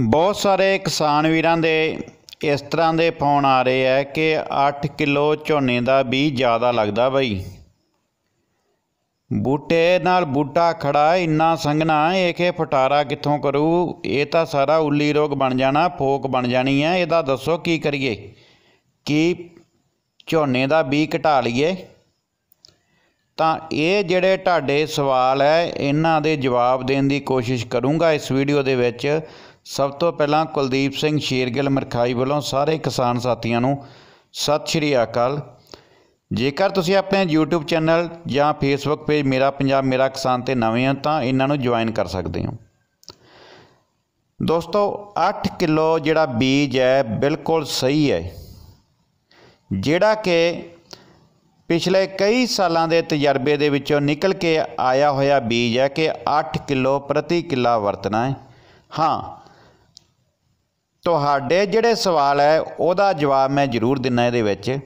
ਬਹੁਤ ਸਾਰੇ ਕਿਸਾਨ ਵੀਰਾਂ ਦੇ ਇਸ ਤਰ੍ਹਾਂ ਦੇ ਫੋਨ ਆ ਰਹੇ ਆ ਕਿ 8 ਕਿਲੋ ਝੋਨੇ ਦਾ ਬੀਜ ਜ਼ਿਆਦਾ ਲੱਗਦਾ ਬਈ ਬੂਟੇ ਨਾਲ ਬੂਟਾ ਖੜਾ ਇੰਨਾ ਸੰਘਣਾ ਇਹ ਕਿ ਫਟਾਰਾ ਕਿੱਥੋਂ ਕਰੂ ਇਹ ਤਾਂ ਸਾਰਾ ਉੱਲੀ ਰੋਗ ਬਣ ਜਾਣਾ ਫੋਕ ਬਣ ਜਾਣੀ ਹੈ ਇਹਦਾ ਦੱਸੋ ਕੀ ਕਰੀਏ ਕੀ ਝੋਨੇ ਦਾ ਵੀ ਘਟਾ ਲਈਏ ਤਾਂ ਇਹ ਜਿਹੜੇ ਤੁਹਾਡੇ ਸਵਾਲ ਹੈ ਇਹਨਾਂ ਦੇ ਜਵਾਬ ਦੇਣ ਦੀ ਕੋਸ਼ਿਸ਼ ਕਰੂੰਗਾ ਇਸ ਵੀਡੀਓ ਦੇ ਵਿੱਚ ਸਭ ਤੋਂ ਪਹਿਲਾਂ ਕੁਲਦੀਪ ਸਿੰਘ ਸ਼ੇਰਗਿੱਲ ਮਰਖਾਈ ਵੱਲੋਂ ਸਾਰੇ ਕਿਸਾਨ ਸਾਥੀਆਂ ਨੂੰ ਸਤਿ ਸ਼੍ਰੀ ਅਕਾਲ ਜੇਕਰ ਤੁਸੀਂ ਆਪਣੇ YouTube ਚੈਨਲ ਜਾਂ Facebook ਪੇਜ ਮੇਰਾ ਪੰਜਾਬ ਮੇਰਾ ਕਿਸਾਨ ਤੇ ਨਵੇਂ ਹੋ ਤਾਂ ਇਹਨਾਂ ਨੂੰ ਜੁਆਇਨ ਕਰ ਸਕਦੇ ਹੋ ਦੋਸਤੋ 8 ਕਿਲੋ ਜਿਹੜਾ ਬੀਜ ਹੈ ਬਿਲਕੁਲ ਸਹੀ ਹੈ ਜਿਹੜਾ ਕਿ ਪਿਛਲੇ ਕਈ ਸਾਲਾਂ ਦੇ ਤਜਰਬੇ ਦੇ ਵਿੱਚੋਂ ਨਿਕਲ ਕੇ ਆਇਆ ਹੋਇਆ ਬੀਜ ਹੈ ਕਿ 8 ਕਿਲੋ ਪ੍ਰਤੀ ਕਿਲਾ ਵਰਤਣਾ ਹੈ ਹਾਂ ਤੁਹਾਡੇ ਜਿਹੜੇ ਸਵਾਲ ਹੈ ਉਹਦਾ ਜਵਾਬ ਮੈਂ ਜ਼ਰੂਰ ਦਿੰਨਾ ਇਹਦੇ ਵਿੱਚ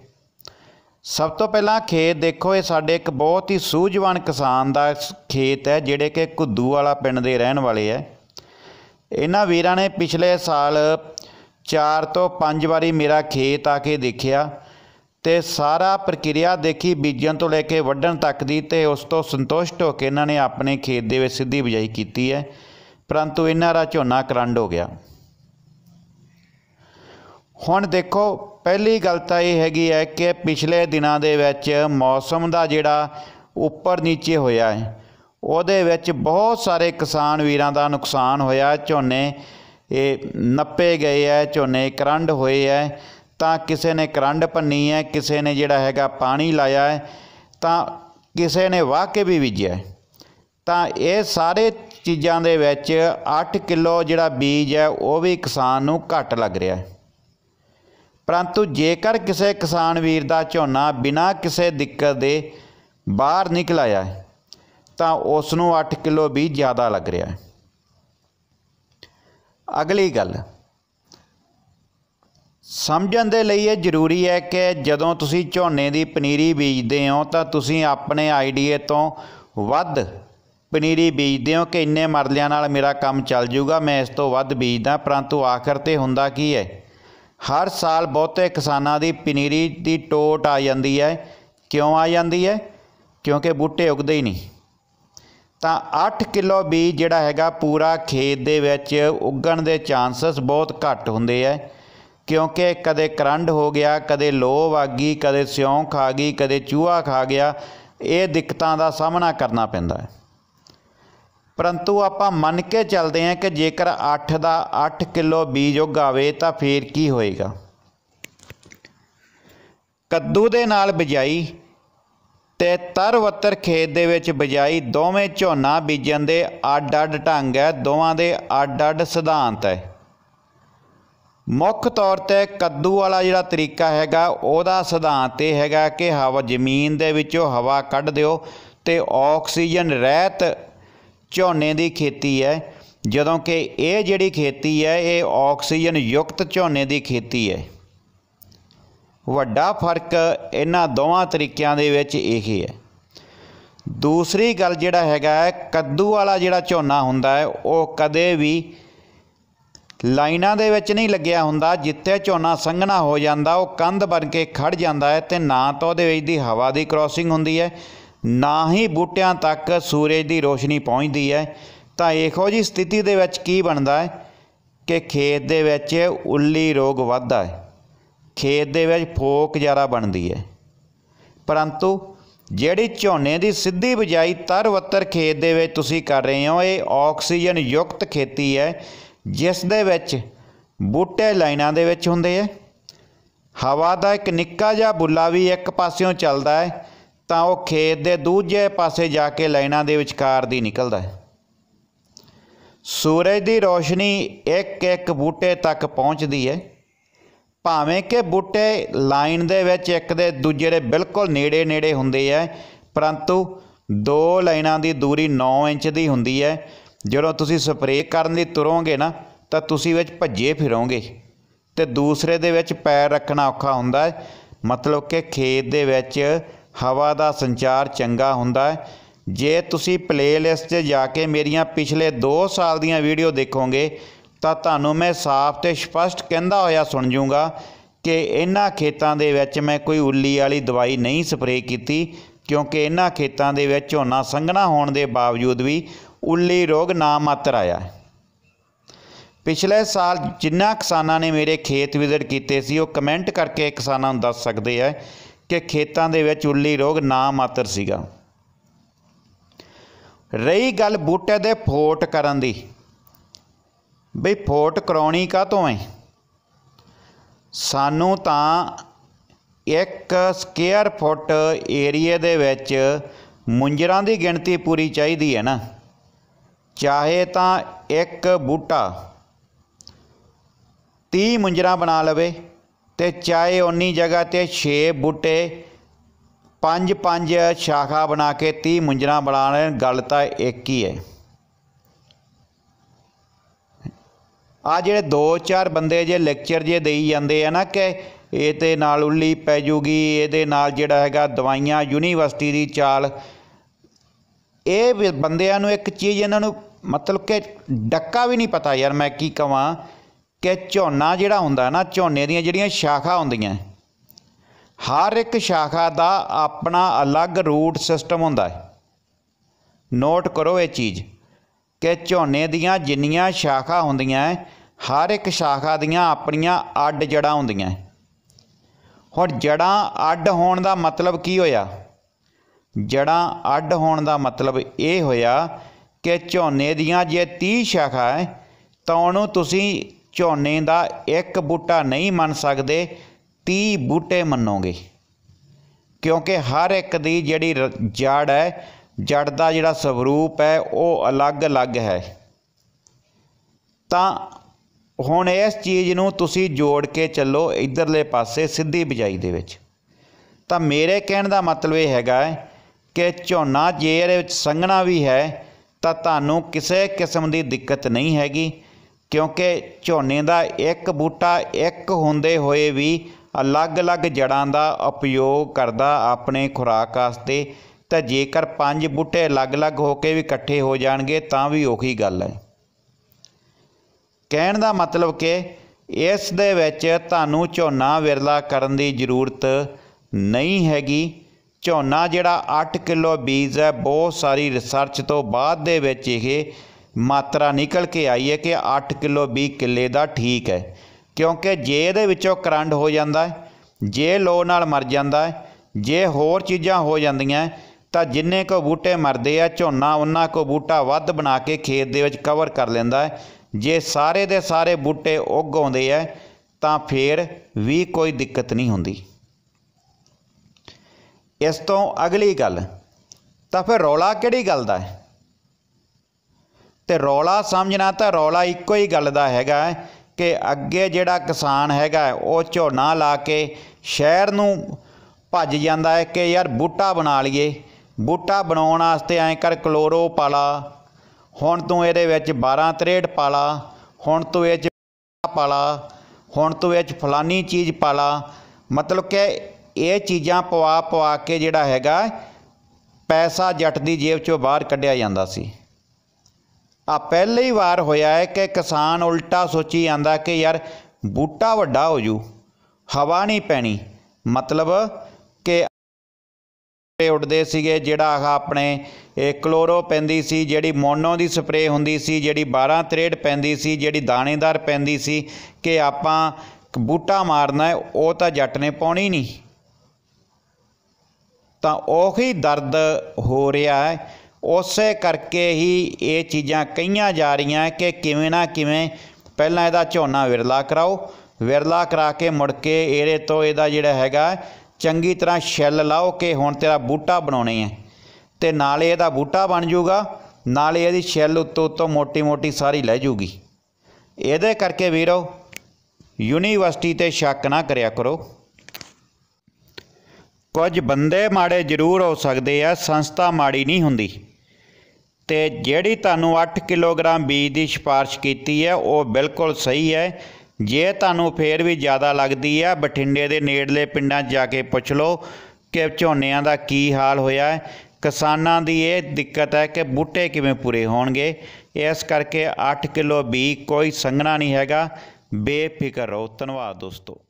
ਸਭ ਤੋਂ ਪਹਿਲਾਂ ਖੇਤ ਦੇਖੋ ਇਹ ਸਾਡੇ ਇੱਕ ਬਹੁਤ ਹੀ ਸੂਝਵਾਨ ਕਿਸਾਨ ਦਾ ਖੇਤ ਹੈ ਜਿਹੜੇ ਕਿ ਕੁੱਦੂ ਵਾਲਾ ਪਿੰਡ ਦੇ ਰਹਿਣ ਵਾਲੇ ਹੈ ਇਹਨਾਂ ਵੀਰਾਂ ਨੇ ਪਿਛਲੇ ਸਾਲ 4 ਤੋਂ 5 ਵਾਰੀ ਮੇਰਾ ਖੇਤ ਆ ਕੇ ਦੇਖਿਆ ਤੇ ਸਾਰਾ ਪ੍ਰਕਿਰਿਆ ਦੇਖੀ ਬੀਜਣ ਤੋਂ ਲੈ ਕੇ ਵੱਢਣ ਤੱਕ ਦੀ ਤੇ ਉਸ ਤੋਂ ਸੰਤੁਸ਼ਟ ਹੋ ਕੇ ਇਹਨਾਂ ਨੇ ਆਪਣੇ ਖੇਤ ਦੇ ਵਿੱਚ ਸਿੱਧੀ ਬਿਜਾਈ ਕੀਤੀ ਹੈ ਪਰੰਤੂ ਇਹਨਾਂ ਦਾ ਝੋਨਾ ਕਰੰਡ ਹੋ ਗਿਆ ਹੁਣ ਦੇਖੋ ਪਹਿਲੀ ਗੱਲ ਤਾਂ ਇਹ ਹੈਗੀ ਹੈ ਕਿ ਪਿਛਲੇ ਦਿਨਾਂ ਦੇ ਵਿੱਚ ਮੌਸਮ ਦਾ ਜਿਹੜਾ ਉੱਪਰ ਨੀਚੇ ਹੋਇਆ ਹੈ ਉਹਦੇ ਵਿੱਚ ਬਹੁਤ ਸਾਰੇ ਕਿਸਾਨ ਵੀਰਾਂ ਦਾ ਨੁਕਸਾਨ ਹੋਇਆ ਝੋਨੇ ਇਹ ਨੱਪੇ ਗਏ ਐ ਝੋਨੇ ਕਰੰਡ ਹੋਏ ਐ ਤਾਂ ਕਿਸੇ ਨੇ ਕਰੰਡ ਪੰਨੀ ਐ ਕਿਸੇ ਨੇ ਜਿਹੜਾ ਹੈਗਾ ਪਾਣੀ ਲਾਇਆ ਹੈ ਤਾਂ ਕਿਸੇ ਨੇ ਵਾਕੇ ਵੀ ਬੀਜਿਆ ਤਾਂ ਇਹ ਸਾਰੇ ਚੀਜ਼ਾਂ ਦੇ ਵਿੱਚ 8 ਕਿਲੋ ਜਿਹੜਾ ਬੀਜ ਹੈ ਉਹ ਵੀ ਕਿਸਾਨ ਨੂੰ ਘੱਟ ਲੱਗ ਰਿਹਾ ਹੈ ਪਰੰਤੂ ਜੇਕਰ ਕਿਸੇ ਕਿਸਾਨ ਵੀਰ ਦਾ ਝੋਨਾ ਬਿਨਾਂ ਕਿਸੇ ਦਿੱਕਤ ਦੇ ਬਾਹਰ ਨਿਕਲ ਆਇਆ ਹੈ ਤਾਂ ਉਸ ਨੂੰ 8 ਕਿਲੋ ਵੀ ਜ਼ਿਆਦਾ ਲੱਗ ਰਿਹਾ ਹੈ ਅਗਲੀ ਗੱਲ ਸਮਝਣ ਦੇ ਲਈ ਇਹ ਜ਼ਰੂਰੀ ਹੈ ਕਿ ਜਦੋਂ ਤੁਸੀਂ ਝੋਨੇ ਦੀ ਪਨੀਰੀ ਬੀਜਦੇ ਹੋ ਤਾਂ ਤੁਸੀਂ ਆਪਣੇ ਆਈਡੀਏ ਤੋਂ ਵੱਧ ਪਨੀਰੀ ਬੀਜਦੇ ਹੋ ਕਿ ਇੰਨੇ ਮਰਲਿਆਂ ਨਾਲ ਮੇਰਾ ਕੰਮ ਚੱਲ ਜਾਊਗਾ ਮੈਂ ਇਸ ਤੋਂ ਵੱਧ ਬੀਜਦਾ ਪਰੰਤੂ ਆਖਰ ਤੇ ਹੁੰਦਾ ਕੀ ਹੈ ਹਰ ਸਾਲ ਬਹੁਤੇ ਕਿਸਾਨਾਂ ਦੀ ਪਨੀਰੀ ਦੀ ਟੋਟ ਆ ਜਾਂਦੀ ਹੈ ਕਿਉਂ ਆ ਜਾਂਦੀ ਹੈ ਕਿਉਂਕਿ ਬੂਟੇ ਉਗਦੇ ਹੀ ਨਹੀਂ ਤਾਂ 8 ਕਿਲੋ ਬੀਜ ਜਿਹੜਾ ਹੈਗਾ ਪੂਰਾ ਖੇਤ ਦੇ ਵਿੱਚ ਉੱਗਣ ਦੇ ਚਾਂਸਸ ਬਹੁਤ ਘੱਟ ਹੁੰਦੇ ਆ ਕਿਉਂਕਿ ਕਦੇ ਕਰੰਡ ਹੋ ਗਿਆ ਕਦੇ ਲੋਹ ਆ ਗਈ ਕਦੇ ਸਿਉਂਖ ਆ ਗਈ ਕਦੇ ਚੂਹਾ ਖਾ ਗਿਆ ਇਹ ਦਿੱਕਤਾਂ ਦਾ ਸਾਹਮਣਾ ਕਰਨਾ ਪੈਂਦਾ ਹੈ ਪਰੰਤੂ ਆਪਾਂ ਮੰਨ ਕੇ ਚੱਲਦੇ ਹਾਂ ਕਿ ਜੇਕਰ 8 ਦਾ 8 ਕਿਲੋ ਬੀਜ ਉਗਾਵੇ ਤਾਂ ਫੇਰ ਕੀ ਹੋਏਗਾ ਕੱਦੂ ਦੇ ਨਾਲ ਬਿਜਾਈ ਤੇ ਤਰਵਤਰ ਖੇਤ ਦੇ ਵਿੱਚ ਬਿਜਾਈ ਦੋਵੇਂ ਝੋਨਾ ਬੀਜਣ ਦੇ ਅੱਡ-ਅੱਡ ਢੰਗ ਹੈ ਦੋਵਾਂ ਦੇ ਅੱਡ-ਅੱਡ ਸਿਧਾਂਤ ਹੈ ਮੁੱਖ ਤੌਰ ਤੇ ਕੱਦੂ ਵਾਲਾ ਜਿਹੜਾ ਤਰੀਕਾ ਹੈਗਾ ਉਹਦਾ ਸਿਧਾਂਤ ਇਹ ਹੈਗਾ ਕਿ ਹਵਾ ਜ਼ਮੀਨ ਦੇ ਵਿੱਚੋਂ ਹਵਾ ਕੱਢ ਦਿਓ ਤੇ ਆਕਸੀਜਨ ਰਹਿਤ ਝੋਨੇ ਦੀ ਖੇਤੀ ਹੈ ਜਦੋਂ ਕਿ ਇਹ ਜਿਹੜੀ ਖੇਤੀ ਹੈ ਇਹ ਆਕਸੀਜਨ ਯੁਕਤ ਝੋਨੇ ਦੀ ਖੇਤੀ ਹੈ ਵੱਡਾ ਫਰਕ ਇਹਨਾਂ ਦੋਵਾਂ ਤਰੀਕਿਆਂ ਦੇ ਵਿੱਚ ਇਹ ਹੈ ਦੂਸਰੀ ਗੱਲ ਜਿਹੜਾ ਹੈਗਾ ਕੱਦੂ ਵਾਲਾ ਜਿਹੜਾ ਝੋਨਾ ਹੁੰਦਾ ਹੈ ਉਹ ਕਦੇ ਵੀ ਲਾਈਨਾਂ ਦੇ ਵਿੱਚ ਨਹੀਂ ਲੱਗਿਆ ਹੁੰਦਾ ਜਿੱਥੇ ਝੋਨਾ ਸੰਘਣਾ ਹੋ ਜਾਂਦਾ ਉਹ ਕੰਧ ਬਣ ਕੇ ਖੜ ਜਾਂਦਾ ਹੈ ਤੇ ਨਾ ਤਾਂ ਉਹਦੇ ਵਿੱਚ ਦੀ ਹਵਾ ਦੀ ਕ੍ਰੋਸਿੰਗ ਹੁੰਦੀ ਹੈ ਨਾ ਹੀ ਬੂਟਿਆਂ ਤੱਕ ਸੂਰਜ ਦੀ ਰੋਸ਼ਨੀ ਪਹੁੰਚਦੀ ਹੈ ਤਾਂ ਇਹੋ ਜੀ ਸਥਿਤੀ ਦੇ ਵਿੱਚ ਕੀ ਬਣਦਾ ਹੈ ਕਿ ਖੇਤ ਦੇ ਵਿੱਚ ਉੱਲੀ ਰੋਗ ਵੱਧਦਾ ਹੈ ਖੇਤ ਦੇ ਵਿੱਚ ਫੋਕ ਜ਼ਿਆਦਾ ਬਣਦੀ ਹੈ ਪਰੰਤੂ ਜਿਹੜੀ ਝੋਨੇ ਦੀ ਸਿੱਧੀ ਤਰ ਤਰਵੱਤਰ ਖੇਤ ਦੇ ਵਿੱਚ ਤੁਸੀਂ ਕਰ ਰਹੇ ਹੋ ਇਹ ਆਕਸੀਜਨ ਯੁਕਤ ਖੇਤੀ ਹੈ ਜਿਸ ਦੇ ਵਿੱਚ ਬੂਟੇ ਲਾਈਨਾਂ ਦੇ ਵਿੱਚ ਹੁੰਦੇ ਆ ਹਵਾ ਦਾ ਇੱਕ ਨਿੱਕਾ ਜਿਹਾ ਬੁੱਲਾ ਵੀ ਇੱਕ ਪਾਸਿਓਂ ਚੱਲਦਾ ਹੈ ਤਾਂ ਉਹ ਖੇਤ ਦੇ ਦੂਜੇ ਪਾਸੇ ਜਾ ਕੇ ਲਾਈਨਾਂ ਦੇ ਵਿਚਕਾਰ ਦੀ ਨਿਕਲਦਾ ਹੈ ਸੂਰਜ ਦੀ ਰੋਸ਼ਨੀ ਇੱਕ ਇੱਕ ਬੂਟੇ ਤੱਕ ਪਹੁੰਚਦੀ ਹੈ ਭਾਵੇਂ ਕਿ ਬੂਟੇ ਲਾਈਨ ਦੇ ਵਿੱਚ ਇੱਕ ਦੇ ਦੂਜੇ ਦੇ ਬਿਲਕੁਲ ਨੇੜੇ ਨੇੜੇ ਹੁੰਦੇ ਆ ਪਰੰਤੂ ਦੋ ਲਾਈਨਾਂ ਦੀ ਦੂਰੀ 9 ਇੰਚ ਦੀ ਹੁੰਦੀ ਹੈ ਜਦੋਂ ਤੁਸੀਂ ਸਪਰੇਅ ਕਰਨ ਲਈ ਤੁਰੋਗੇ ਨਾ ਤਾਂ ਤੁਸੀਂ ਵਿੱਚ ਭੱਜੇ ਫਿਰੋਗੇ ਤੇ ਦੂਸਰੇ ਦੇ ਵਿੱਚ ਪੈਰ ਰੱਖਣਾ ਔਖਾ ਹੁੰਦਾ ਹੈ ਮਤਲਬ ਕਿ ਖੇਤ ਦੇ ਵਿੱਚ ਹਵਾ ਦਾ ਸੰਚਾਰ ਚੰਗਾ ਹੁੰਦਾ ਹੈ ਜੇ ਤੁਸੀਂ ਪਲੇਲਿਸਟ 'ਤੇ ਜਾ ਕੇ ਮੇਰੀਆਂ ਪਿਛਲੇ 2 ਸਾਲ ਦੀਆਂ ਵੀਡੀਓ ਦੇਖੋਗੇ ਤਾਂ ਤੁਹਾਨੂੰ ਮੈਂ ਸਾਫ਼ ਤੇ ਸਪਸ਼ਟ ਕਹਿੰਦਾ ਹੋਇਆ ਸੁਣ ਜੂਗਾ ਕਿ ਇਹਨਾਂ ਖੇਤਾਂ ਦੇ ਵਿੱਚ ਮੈਂ ਕੋਈ ਉੱਲੀ ਵਾਲੀ ਦਵਾਈ ਨਹੀਂ ਸਪਰੇਅ ਕੀਤੀ ਕਿਉਂਕਿ ਇਹਨਾਂ ਖੇਤਾਂ ਦੇ ਵਿੱਚ ਝੋਨਾ ਸੰਘਣਾ ਹੋਣ ਦੇ ਬਾਵਜੂਦ ਵੀ ਉੱਲੀ ਰੋਗ ਨਾ ਮਾਤਰ ਆਇਆ ਪਿਛਲੇ ਸਾਲ ਜਿੰਨਾ ਕਿਸਾਨਾਂ ਨੇ ਮੇਰੇ ਖੇਤ ਵਿਜ਼ਿਟ ਕੀਤੇ ਸੀ ਉਹ ਕਮੈਂਟ ਕਰਕੇ ਕਿਸਾਨਾਂ ਨੂੰ ਦੱਸ ਸਕਦੇ ਆ ਕਿ ਖੇਤਾਂ ਦੇ ਵਿੱਚ ਉੱਲੀ ਰੋਗ ਨਾ ਮਾਤਰ ਸੀਗਾ ਰਹੀ ਗੱਲ ਬੂਟੇ ਦੇ ਫੋਟ ਕਰਨ ਦੀ ਬਈ ਫੋਟ ਕਰਾਉਣੀ ਤੋਂ ਐ ਸਾਨੂੰ ਤਾਂ ਇੱਕ ਸਕੁਅਰ ਫੁੱਟ ਏਰੀਆ ਦੇ ਵਿੱਚ ਮੁੰਜਰਾਂ ਦੀ ਗਿਣਤੀ ਪੂਰੀ ਚਾਹੀਦੀ ਹੈ ਨਾ ਚਾਹੇ ਤਾਂ ਇੱਕ ਬੂਟਾ 30 ਮੁੰਜਰਾਂ ਬਣਾ ਲਵੇ ਤੇ ਚਾਏ ਉਨੀ ਜਗ੍ਹਾ ਤੇ 6 ਬੂਟੇ ਪੰਜ ਪੰਜ ਸ਼ਾਖਾ ਬਣਾ ਕੇ 30 ਮੁੰਜਰਾ ਬਣਾ ਲੈਣ ਗੱਲ ਤਾਂ ਇੱਕ ਹੀ ਹੈ ਆ ਜਿਹੜੇ ਦੋ ਚਾਰ ਬੰਦੇ ਜੇ ਲੈਕਚਰ ਜੇ ਦੇਈ ਜਾਂਦੇ ਆ ਨਾ ਕਿ ਇਹਦੇ ਨਾਲ ਉੱਲੀ ਪੈ ਜੂਗੀ ਇਹਦੇ ਨਾਲ ਜਿਹੜਾ ਹੈਗਾ ਦਵਾਈਆਂ ਯੂਨੀਵਰਸਿਟੀ ਦੀ ਚਾਲ ਇਹ ਬੰਦਿਆਂ ਨੂੰ ਇੱਕ ਚੀਜ਼ ਇਹਨਾਂ ਨੂੰ ਮਤਲਬ ਕਿ ਡੱਕਾ ਵੀ ਨਹੀਂ ਪਤਾ ਯਾਰ ਮੈਂ ਕੀ ਕਵਾਂ ਕਿ ਝੋਨਾ ਜਿਹੜਾ ਹੁੰਦਾ ਨਾ ਝੋਨੇ ਦੀਆਂ ਜਿਹੜੀਆਂ ਸ਼ਾਖਾ ਹੁੰਦੀਆਂ ਹਰ ਇੱਕ ਸ਼ਾਖਾ ਦਾ ਆਪਣਾ ਅਲੱਗ ਰੂਟ ਸਿਸਟਮ ਹੁੰਦਾ ਹੈ ਨੋਟ ਕਰੋ ਇਹ ਚੀਜ਼ ਕਿ ਝੋਨੇ ਦੀਆਂ ਜਿੰਨੀਆਂ ਸ਼ਾਖਾ ਹੁੰਦੀਆਂ ਹਰ ਇੱਕ ਸ਼ਾਖਾ ਦੀਆਂ ਆਪਣੀਆਂ ਅੱਡ ਜੜਾਂ ਹੁੰਦੀਆਂ ਹੁਣ ਜੜਾਂ ਅੱਡ ਹੋਣ ਦਾ ਮਤਲਬ ਕੀ ਹੋਇਆ ਜੜਾਂ ਅੱਡ ਹੋਣ ਦਾ ਮਤਲਬ ਇਹ ਹੋਇਆ ਕਿ ਝੋਨੇ ਦੀਆਂ ਜੇ 30 ਸ਼ਾਖਾ ਹੈ ਤਾਂ ਉਹਨੂੰ ਤੁਸੀਂ ਝੋਨੇ ਦਾ ਇੱਕ ਬੂਟਾ ਨਹੀਂ ਮੰਨ ਸਕਦੇ 30 ਬੂਟੇ ਮੰਨੋਗੇ ਕਿਉਂਕਿ ਹਰ ਇੱਕ ਦੀ ਜਿਹੜੀ ਜੜ ਹੈ ਜੜ ਦਾ ਜਿਹੜਾ ਸਵਰੂਪ ਹੈ ਉਹ ਅਲੱਗ-ਅਲੱਗ ਹੈ ਤਾਂ ਹੁਣ ਇਸ ਚੀਜ਼ ਨੂੰ ਤੁਸੀਂ ਜੋੜ ਕੇ ਚੱਲੋ ਇਧਰਲੇ ਪਾਸੇ ਸਿੱਧੀ ਬਿਜਾਈ ਦੇ ਵਿੱਚ ਤਾਂ ਮੇਰੇ ਕਹਿਣ ਦਾ ਮਤਲਬ ਇਹ ਹੈਗਾ ਕਿ ਝੋਨਾ ਜੇ ਇਹਦੇ ਵਿੱਚ ਸੰਘਣਾ ਵੀ ਹੈ ਤਾਂ ਤੁਹਾਨੂੰ ਕਿਸੇ ਕਿਸਮ ਦੀ ਦਿੱਕਤ ਨਹੀਂ ਹੈਗੀ ਕਿਉਂਕਿ ਝੋਨੇ ਦਾ ਇੱਕ ਬੂਟਾ ਇੱਕ ਹੁੰਦੇ ਹੋਏ ਵੀ ਅਲੱਗ-ਅਲੱਗ ਜੜਾਂ ਦਾ ਉਪਯੋਗ ਕਰਦਾ ਆਪਣੇ ਖੁਰਾਕ ਵਾਸਤੇ ਤਾਂ ਜੇਕਰ ਪੰਜ ਬੂਟੇ ਅਲੱਗ-ਅਲੱਗ ਹੋ ਕੇ ਵੀ ਇਕੱਠੇ ਹੋ ਜਾਣਗੇ ਤਾਂ ਵੀ ਉਹੀ ਗੱਲ ਹੈ ਕਹਿਣ ਦਾ ਮਤਲਬ ਕਿ ਇਸ ਦੇ ਵਿੱਚ ਤੁਹਾਨੂੰ ਝੋਨਾ ਵਿਰਲਾ ਕਰਨ ਦੀ ਜ਼ਰੂਰਤ ਨਹੀਂ ਹੈਗੀ ਝੋਨਾ ਜਿਹੜਾ 8 ਕਿਲੋ ਬੀਜ ਹੈ ਬਹੁਤ ਸਾਰੀ ਰਿਸਰਚ ਤੋਂ ਬਾਅਦ ਦੇ ਵਿੱਚ ਇਹ ਮਾਤਰਾ ਨਿਕਲ ਕੇ ਆਈ ਹੈ ਕਿ 8 ਕਿਲੋ 20 ਕਿੱਲੇ ਦਾ ਠੀਕ ਹੈ ਕਿਉਂਕਿ ਜੇ ਇਹਦੇ ਵਿੱਚੋਂ ਕਰੰਟ ਹੋ ਜਾਂਦਾ ਹੈ ਜੇ ਲੋ ਨਾਲ ਮਰ ਜਾਂਦਾ ਹੈ ਜੇ ਹੋਰ ਚੀਜ਼ਾਂ ਹੋ ਜਾਂਦੀਆਂ ਤਾਂ ਜਿੰਨੇ ਕੋ ਬੂਟੇ ਮਰਦੇ ਆ ਝੋਨਾ ਉਹਨਾਂ ਕੋ ਬੂਟਾ ਵੱਧ ਬਣਾ ਕੇ ਖੇਤ ਦੇ ਵਿੱਚ ਕਵਰ ਕਰ ਲੈਂਦਾ ਹੈ ਜੇ ਸਾਰੇ ਦੇ ਸਾਰੇ ਬੂਟੇ ਉੱਗ ਆਉਂਦੇ ਆ ਤਾਂ ਫੇਰ ਵੀ ਕੋਈ ਦਿੱਕਤ ਨਹੀਂ ਹੁੰਦੀ ਇਸ ਤੋਂ ਅਗਲੀ ਗੱਲ ਤਾਂ ਫਿਰ ਰੌਲਾ ਕਿਹੜੀ ਗੱਲ ਦਾ ਹੈ ਤੇ ਰੌਲਾ ਸਮਝਣਾ ਤਾਂ ਰੌਲਾ ਇੱਕੋ ਹੀ ਗੱਲ ਦਾ ਹੈਗਾ ਕਿ ਅੱਗੇ ਜਿਹੜਾ ਕਿਸਾਨ ਹੈਗਾ ਉਹ ਝੋਨਾ ਲਾ ਕੇ ਸ਼ਹਿਰ ਨੂੰ ਭੱਜ ਜਾਂਦਾ ਹੈ ਕਿ ਯਾਰ ਬੂਟਾ ਬਣਾ ਲਈਏ ਬੂਟਾ ਬਣਾਉਣ ਵਾਸਤੇ ਐਂ ਕਰ ਕਲੋਰੋ ਪਾਲਾ ਹੁਣ ਤੂੰ ਇਹਦੇ ਵਿੱਚ 63 ਪਾਲਾ ਹੁਣ ਤੂੰ ਇਹ ਚ ਪਾਲਾ ਹੁਣ ਤੂੰ ਇਹ ਚ ਫਲਾਨੀ ਚੀਜ਼ ਪਾਲਾ ਮਤਲਬ ਕਿ ਇਹ ਚੀਜ਼ਾਂ ਪਵਾ ਪਵਾ ਕੇ ਜਿਹੜਾ ਹੈਗਾ ਪੈਸਾ ਜੱਟ ਦੀ ਜੇਬ ਚੋਂ ਬਾਹਰ ਕੱਢਿਆ ਜਾਂਦਾ ਸੀ ਆ ਪਹਿਲੀ ਵਾਰ ਹੋਇਆ ਹੈ ਕਿ ਕਿਸਾਨ ਉਲਟਾ ਸੋਚੀ ਜਾਂਦਾ ਕਿ ਯਾਰ ਬੂਟਾ ਵੱਡਾ ਹੋ ਜੂ ਹਵਾ ਨਹੀਂ ਪੈਣੀ ਮਤਲਬ ਕਿ ਉੱਡਦੇ ਸੀਗੇ ਜਿਹੜਾ ਆ ਆਪਣੇ ਇਹ ਕਲੋਰੋ ਪੈਂਦੀ ਸੀ ਜਿਹੜੀ ਮੋਨੋ ਦੀ ਸਪਰੇ ਹੁੰਦੀ ਸੀ ਜਿਹੜੀ 12 ਤਰੇੜ ਪੈਂਦੀ ਸੀ ਜਿਹੜੀ ਦਾਣੇਦਾਰ ਪੈਂਦੀ ਸੀ ਕਿ ਆਪਾਂ ਬੂਟਾ ਮਾਰਨਾ ਉਹ ਤਾਂ ਜੱਟ ਨੇ ਪਾਉਣੀ ਨਹੀਂ ਤਾਂ ਉਹੀ ਦਰਦ ਹੋ ਰਿਹਾ ਹੈ ਉਸੇ ਕਰਕੇ ਹੀ ਇਹ ਚੀਜ਼ਾਂ ਕਹੀਆਂ ਜਾ ਰਹੀਆਂ ਕਿ ਕਿਵੇਂ ਨਾ ਕਿਵੇਂ ਪਹਿਲਾਂ ਇਹਦਾ ਝੋਨਾ ਵਿਰਲਾ ਕਰਾਓ ਵਿਰਲਾ ਕਰਾ ਕੇ ਮੁੜ ਕੇ ਇਹਦੇ ਤੋਂ ਇਹਦਾ ਜਿਹੜਾ ਹੈਗਾ ਚੰਗੀ ਤਰ੍ਹਾਂ ਛਿੱਲ ਲਾਓ ਕਿ ਹੁਣ ਤੇਰਾ ਬੂਟਾ ਬਣਾਉਣੇ ਆ ਤੇ ਨਾਲੇ ਇਹਦਾ ਬੂਟਾ ਬਣ ਜਾਊਗਾ ਨਾਲੇ ਇਹਦੀ ਛਿੱਲ ਉੱਤੋਂ ਉੱਤੋਂ ਮੋਟੀ-ਮੋਟੀ ਸਾਰੀ ਲੈ ਜਾਊਗੀ ਇਹਦੇ ਕਰਕੇ ਵੀਰੋ ਯੂਨੀਵਰਸਿਟੀ ਤੇ ਸ਼ੱਕ ਨਾ ਕਰਿਆ ਕਰੋ ਕੁਝ ਬੰਦੇ ਮਾੜੇ ਜ਼ਰੂਰ ਹੋ ਸਕਦੇ ਆ ਸੰਸਥਾ ਮਾੜੀ ਨਹੀਂ ਹੁੰਦੀ ਤੇ ਜਿਹੜੀ ਤੁਹਾਨੂੰ 8 ਕਿਲੋਗ੍ਰਾਮ ਬੀਜ ਦੀ ਸਿਫਾਰਿਸ਼ ਕੀਤੀ ਹੈ ਉਹ ਬਿਲਕੁਲ ਸਹੀ ਹੈ ਜੇ ਤੁਹਾਨੂੰ ਫੇਰ ਵੀ ਜ਼ਿਆਦਾ ਲੱਗਦੀ ਆ ਬਠਿੰਡੇ ਦੇ ਨੇੜਲੇ ਪਿੰਡਾਂ ਜਾ ਕੇ ਪੁੱਛ ਲਓ ਕਿ ਝੋਨਿਆਂ ਦਾ ਕੀ ਹਾਲ ਹੋਇਆ ਹੈ ਕਿਸਾਨਾਂ ਦੀ ਇਹ ਦਿੱਕਤ ਹੈ ਕਿ ਬੂਟੇ ਕਿਵੇਂ ਪੂਰੇ ਹੋਣਗੇ ਇਸ ਕਰਕੇ 8 ਕਿਲੋ ਬੀ ਕੋਈ ਸੰਗਣਾ ਨਹੀਂ ਹੈਗਾ ਬੇਫਿਕਰ ਰਹੋ ਧੰਨਵਾਦ ਦੋਸਤੋ